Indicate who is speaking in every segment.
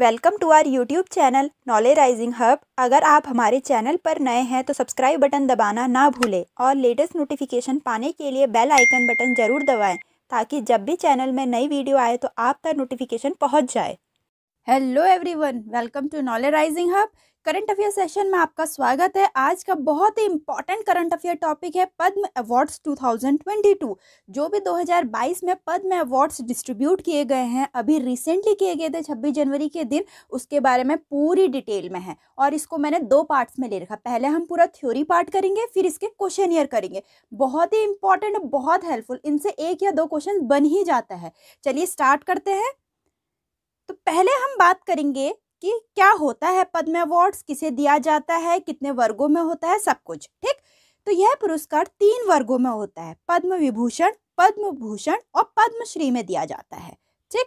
Speaker 1: welcome to our YouTube channel knowledge rising hub अगर आप हमारे चैनल पर नए हैं तो सब्सक्राइब बटन दबाना ना भूलें और लेटेस्ट नोटिफिकेशन पाने के लिए बेल आइकन बटन जरूर दबाएं ताकि जब भी चैनल में नई वीडियो आए तो आप तक नोटिफिकेशन पहुंच जाए hello everyone welcome to knowledge rising hub current affair session में आपका स्वागत है आज का बहुत ही इंपॉर्टेंट करंट अफेयर टॉपिक है पद्म अवार्ड्स 2022 जो भी 2022 में पद्म अवार्ड्स डिस्ट्रीब्यूट किए गए हैं अभी रिसेंटली किए गए थे 26 जनवरी के दिन उसके बारे में पूरी डिटेल में है और इसको मैंने दो पार्ट्स में ले रखा पहले हम पूरा थ्योरी पार्ट करेंगे फिर इसके क्वेश्चन ईयर करेंगे बहुत ही इंपॉर्टेंट बहुत हेल्पफुल इनसे एक या दो क्वेश्चन बन ही जाता है चलिए स्टार्ट करते हैं तो पहले हम बात करेंगे कि क्या होता है पद्म अवार्ड्स किसे दिया जाता है कितने वर्गों में होता है सब कुछ ठीक तो यह पुरस्कार तीन वर्गों में होता है पद्म विभूषण पद्म भूषण और पद्मश्री में दिया जाता है ठीक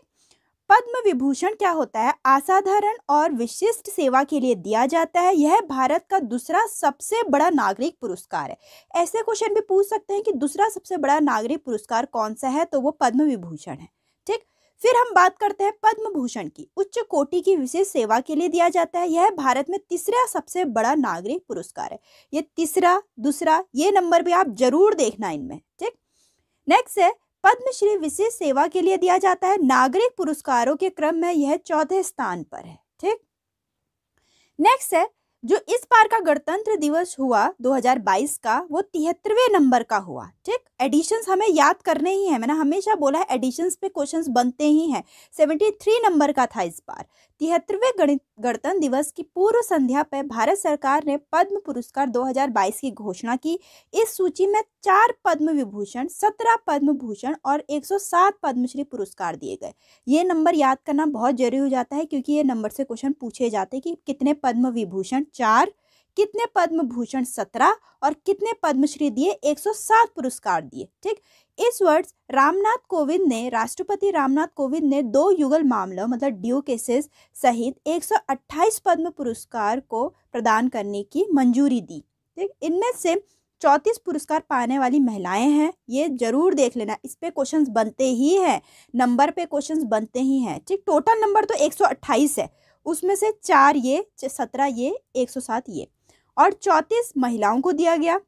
Speaker 1: पद्म विभूषण क्या होता है असाधारण और विशिष्ट सेवा के लिए दिया जाता है यह भारत का दूसरा सबसे बड़ा नागरिक पुरस्कार है ऐसे क्वेश्चन भी पूछ सकते हैं कि दूसरा सबसे बड़ा नागरिक पुरस्कार कौन सा है तो वो पद्म विभूषण है ठीक फिर हम बात करते हैं पद्म भूषण की उच्च कोटि की विशेष सेवा के लिए दिया जाता है यह भारत में तीसरा सबसे बड़ा नागरिक पुरस्कार है ये तीसरा दूसरा ये नंबर भी आप जरूर देखना इनमें ठीक नेक्स्ट है पद्मश्री विशेष सेवा के लिए दिया जाता है नागरिक पुरस्कारों के क्रम में यह चौथे स्थान पर है ठीक नेक्स्ट है जो इस बार का गणतंत्र दिवस हुआ 2022 का वो तिहत्तरवें नंबर का हुआ ठीक एडिशंस हमें याद करने ही है मैंने हमेशा बोला है एडिशंस पे क्वेश्चंस बनते ही हैं 73 नंबर का था इस बार तिहत्तरवें गणतंत्र दिवस की पूर्व संध्या पर भारत सरकार ने पद्म पुरस्कार 2022 की घोषणा की इस सूची में चार पद्म विभूषण सत्रह पद्म भूषण और 107 पद्मश्री पुरस्कार दिए गए ये नंबर याद करना बहुत जरूरी हो जाता है क्योंकि ये नंबर से क्वेश्चन पूछे जाते हैं कि कितने पद्म विभूषण चार कितने पद्म भूषण सत्रह और कितने पद्मश्री दिए 107 पुरस्कार दिए ठीक इस वर्ष रामनाथ कोविंद ने राष्ट्रपति रामनाथ कोविंद ने दो युगल मामलों मतलब ड्यू केसेस सहित 128 पद्म पुरस्कार को प्रदान करने की मंजूरी दी ठीक इनमें से चौंतीस पुरस्कार पाने वाली महिलाएं हैं ये जरूर देख लेना इस पर क्वेश्चन बनते ही हैं नंबर पे क्वेश्चन बनते ही हैं ठीक टोटल नंबर तो 128 है उसमें से चार ये सत्रह ये 107 ये और चौंतीस महिलाओं को दिया गया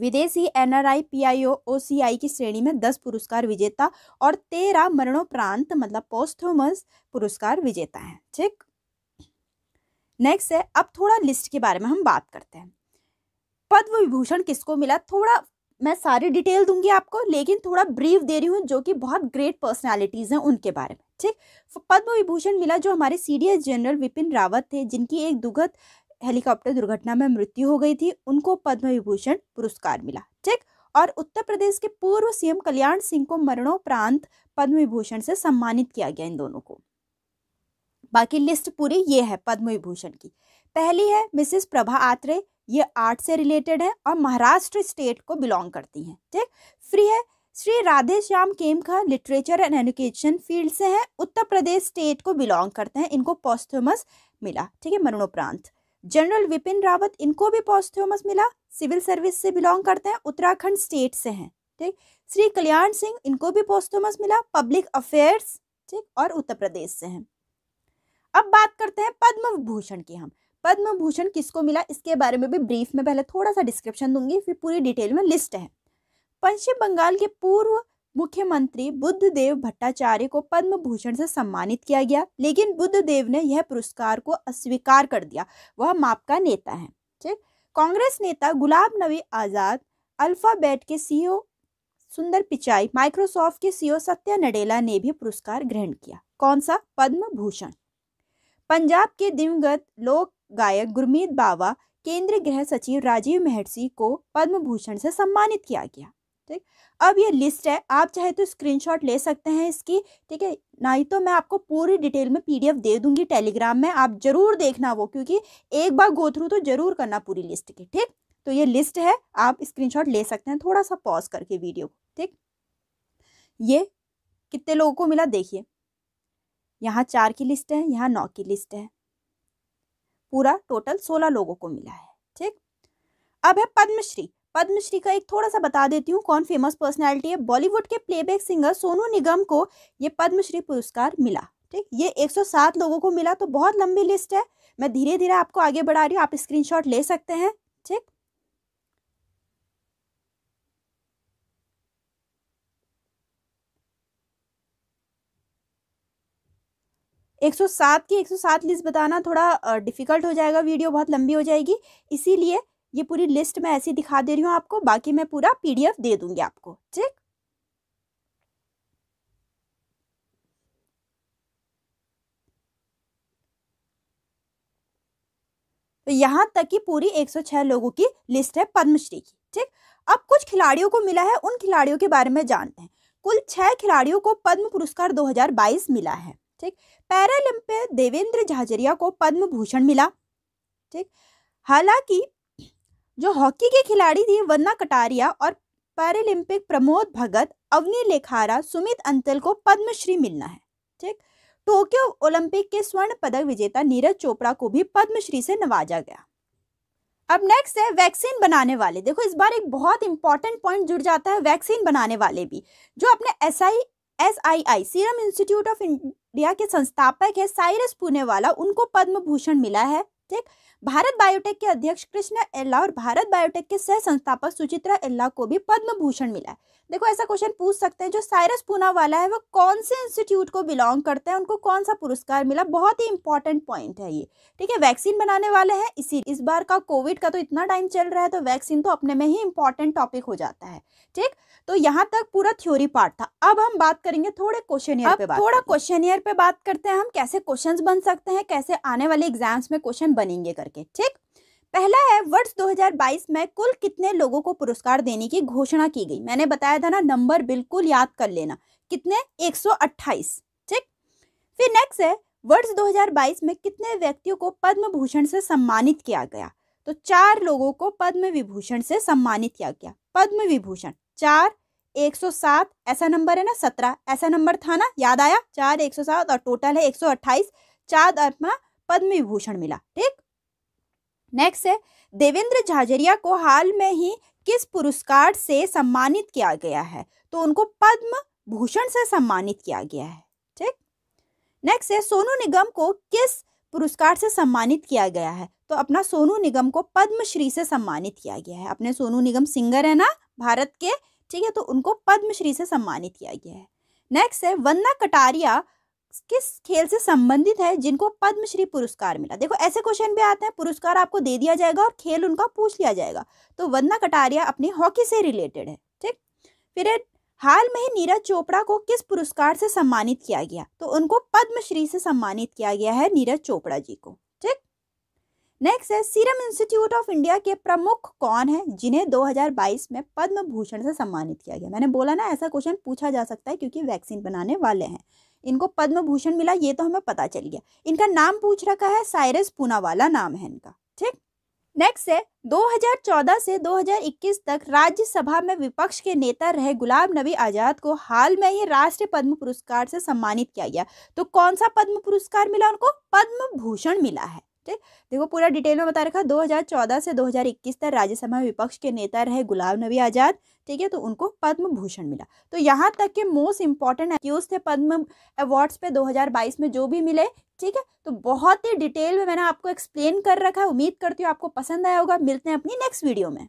Speaker 1: विदेशी एनआरआई पीआईओ ओसीआई की श्रेणी में दस पुरस्कार विजेता और तेरह मरणोपरांत मतलब पोस्थोमस पुरस्कार विजेता हैं ठीक नेक्स्ट है अब थोड़ा लिस्ट के बारे में हम बात करते हैं पद्म विभूषण किसको मिला थोड़ा मैं सारी डिटेल दूंगी आपको लेकिन थोड़ा ब्रीफ दे रही हूँ जो कि बहुत ग्रेट पर्सनालिटीज़ हैं उनके बारे में ठीक पद्म विभूषण मिला जो हमारे सी जनरल विपिन रावत थे जिनकी एक दुखद हेलीकॉप्टर दुर्घटना में मृत्यु हो गई थी उनको पद्म विभूषण पुरस्कार मिला ठीक और उत्तर प्रदेश के पूर्व सीएम कल्याण सिंह को मरणोपरांत पद्म विभूषण से सम्मानित किया गया इन दोनों को बाकी लिस्ट पूरी ये है पद्म विभूषण की पहली है मिसेस प्रभा आत्रे ये आर्ट से रिलेटेड है और महाराष्ट्र स्टेट को बिलोंग करती हैं ठीक फ्री है Shri Radhe Shyam Khemka literature and education field से हैं उत्तर प्रदेश स्टेट को बिलोंग करते हैं इनको पॉस्थमस मिला ठीक है मरणोपरांत जनरल विपिन रावत इनको भी पॉस्थ्योमस मिला सिविल सर्विस से बिलोंग करते हैं उत्तराखंड स्टेट से हैं ठीक श्री कल्याण सिंह इनको भी पॉस्थ्योमस मिला पब्लिक अफेयर्स ठीक और उत्तर प्रदेश से हैं अब बात करते हैं पद्म भूषण की हम पद्म भूषण किसको मिला इसके बारे में भी ब्रीफ में पहले थोड़ा सा डिस्क्रिप्शन दूंगी फिर पूरी डिटेल में लिस्ट है पश्चिम बंगाल के पूर्व मुख्यमंत्री बुद्ध देव भट्टाचार्य को पद्म भूषण से सम्मानित किया गया लेकिन बुद्ध देव ने यह पुरस्कार को अस्वीकार कर दिया वह माप का नेता है ठीक कांग्रेस नेता गुलाम नबी आज़ाद अल्फ़ाबेट के सीईओ सुंदर पिचाई माइक्रोसॉफ्ट के सीईओ सत्या नडेला ने भी पुरस्कार ग्रहण किया कौन सा पद्म भूषण पंजाब के दिवंगत लोक गायक गुरमीत बाबा केंद्रीय गृह सचिव राजीव महर्षि को पद्म भूषण से सम्मानित किया गया ठीक अब ये लिस्ट है आप चाहे तो स्क्रीनशॉट ले सकते हैं इसकी ठीक है ना ही तो मैं आपको पूरी डिटेल में पीडीएफ दे दूंगी टेलीग्राम में आप ज़रूर देखना वो क्योंकि एक बार गो थ्रू तो ज़रूर करना पूरी लिस्ट की ठीक तो ये लिस्ट है आप स्क्रीनशॉट ले सकते हैं थोड़ा सा पॉज करके वीडियो को ठीक ये कितने लोगों को मिला देखिए यहाँ चार की लिस्ट है यहाँ नौ की लिस्ट है पूरा टोटल सोलह लोगों को मिला है ठीक अब है पद्मश्री पद्मश्री का एक थोड़ा सा बता देती हूँ कौन फेमस पर्सनैलिटी है बॉलीवुड के प्लेबैक सिंगर सोनू निगम को ये पद्मश्री पुरस्कार मिला ठीक ये 107 लोगों को मिला तो बहुत लंबी लिस्ट है मैं धीरे धीरे आपको आगे बढ़ा रही हूँ आप स्क्रीनशॉट ले सकते हैं ठीक एक सौ सात की एक सौ सात लिस्ट बताना थोड़ा डिफिकल्ट हो जाएगा वीडियो बहुत लंबी हो जाएगी इसीलिए ये पूरी लिस्ट मैं ऐसी दिखा दे रही हूँ आपको बाकी मैं पूरा पीडीएफ दे दूंगी आपको ठीक तो यहाँ तक की पूरी 106 लोगों की लिस्ट है पद्मश्री की ठीक अब कुछ खिलाड़ियों को मिला है उन खिलाड़ियों के बारे में जानते हैं कुल छह खिलाड़ियों को पद्म पुरस्कार 2022 मिला है ठीक पैरालंपिक देवेंद्र झाजरिया को पद्म भूषण मिला ठीक हालांकि जो हॉकी के खिलाड़ी थे वन्ना कटारिया और पैरालंपिक प्रमोद भगत अवनी लेखारा सुमित अंतल को पद्मश्री मिलना है ठीक टोक्यो ओलंपिक के स्वर्ण पदक विजेता नीरज चोपड़ा को भी पद्मश्री से नवाजा गया अब नेक्स्ट है वैक्सीन बनाने वाले देखो इस बार एक बहुत इंपॉर्टेंट पॉइंट जुड़ जाता है वैक्सीन बनाने वाले भी जो अपने S I S I I Serum Institute of India के संस्थापक है साइरस पूने वाला उनको पद्म भूषण मिला है ठीक भारत बायोटेक के अध्यक्ष कृष्ण एल्ला और भारत बायोटेक के सह संस्थापक सुचित्रा एल्ला को भी पद्म भूषण मिला है देखो ऐसा क्वेश्चन पूछ सकते हैं जो साइरस पूना वाला है वो कौन से इंस्टीट्यूट को बिलोंग करते हैं उनको कौन सा पुरस्कार मिला बहुत ही इंपॉर्टेंट पॉइंट है ये ठीक है वैक्सीन बनाने वाले हैं इसी इस बार का कोविड का तो इतना टाइम चल रहा है तो वैक्सीन तो अपने में ही इंपॉर्टेंट टॉपिक हो जाता है ठीक तो यहाँ तक पूरा थ्योरी पार्ट था अब हम बात करेंगे थोड़े क्वेश्चन ईयर पे थोड़ा क्वेश्चन ईयर पे बात करते हैं हम कैसे क्वेश्चन बन सकते हैं कैसे आने वाले एग्जाम्स में क्वेश्चन बनेंगे करके ठीक पहला है वर्ष 2022 में कुल कितने लोगों को पुरस्कार देने की घोषणा की गई मैंने बताया था ना नंबर बिल्कुल याद कर लेना कितने 128 ठीक फिर नेक्स्ट है वर्ष 2022 में कितने व्यक्तियों को पद्म भूषण से सम्मानित किया गया तो चार लोगों को पद्म विभूषण से सम्मानित किया गया पद्म विभूषण चार 107 ऐसा नंबर है ना सत्रह ऐसा नंबर था ना याद आया चार 107 और टोटल है 128 चार अपना पद्म विभूषण मिला ठीक नेक्स्ट है देवेंद्र झाझरिया को हाल में ही किस पुरस्कार से सम्मानित किया गया है तो उनको पद्म भूषण से सम्मानित किया गया है ठीक नेक्स्ट है सोनू निगम को किस पुरस्कार से सम्मानित किया गया है तो अपना सोनू निगम को पद्मश्री से सम्मानित किया गया है अपने सोनू निगम सिंगर है ना भारत के ठीक है तो उनको पद्मश्री से सम्मानित किया गया है नेक्स्ट है वंदा कटारिया किस खेल से संबंधित है जिनको पद्मश्री पुरस्कार मिला देखो ऐसे क्वेश्चन भी आते हैं पुरस्कार आपको दे दिया जाएगा और खेल उनका पूछ लिया जाएगा तो वंदना कटारिया अपनी हॉकी से रिलेटेड है ठीक फिर हाल में ही नीरज चोपड़ा को किस पुरस्कार से सम्मानित किया गया तो उनको पद्मश्री से सम्मानित किया गया है नीरज चोपड़ा जी को ठीक नेक्स्ट है सीरम इंस्टीट्यूट ऑफ इंडिया के प्रमुख कौन है जिन्हें 2022 में पद्म भूषण से सम्मानित किया गया मैंने बोला ना ऐसा क्वेश्चन पूछा जा सकता है क्योंकि वैक्सीन बनाने वाले हैं इनको पद्म भूषण मिला ये तो हमें पता चल गया इनका नाम पूछ रखा है साइरस पूनावाला नाम है इनका ठीक नेक्स्ट है 2014 से 2021 तक राज्यसभा में विपक्ष के नेता रहे गुलाम नबी आज़ाद को हाल में ही राष्ट्रीय पद्म पुरस्कार से सम्मानित किया गया तो कौन सा पद्म पुरस्कार मिला उनको पद्म भूषण मिला है थे देखो पूरा डिटेल में बता रखा 2014 से 2021 तक राज्यसभा विपक्ष के नेता रहे गुलाम नबी आज़ाद ठीक है तो उनको पद्म भूषण मिला तो यहाँ तक के मोस्ट इंपॉर्टेंट एक्यूज थे पद्म अवार्ड्स पे 2022 में जो भी मिले ठीक है तो बहुत ही डिटेल में मैंने आपको एक्सप्लेन कर रखा है उम्मीद करती हूँ आपको पसंद आया होगा मिलते हैं अपनी नेक्स्ट वीडियो में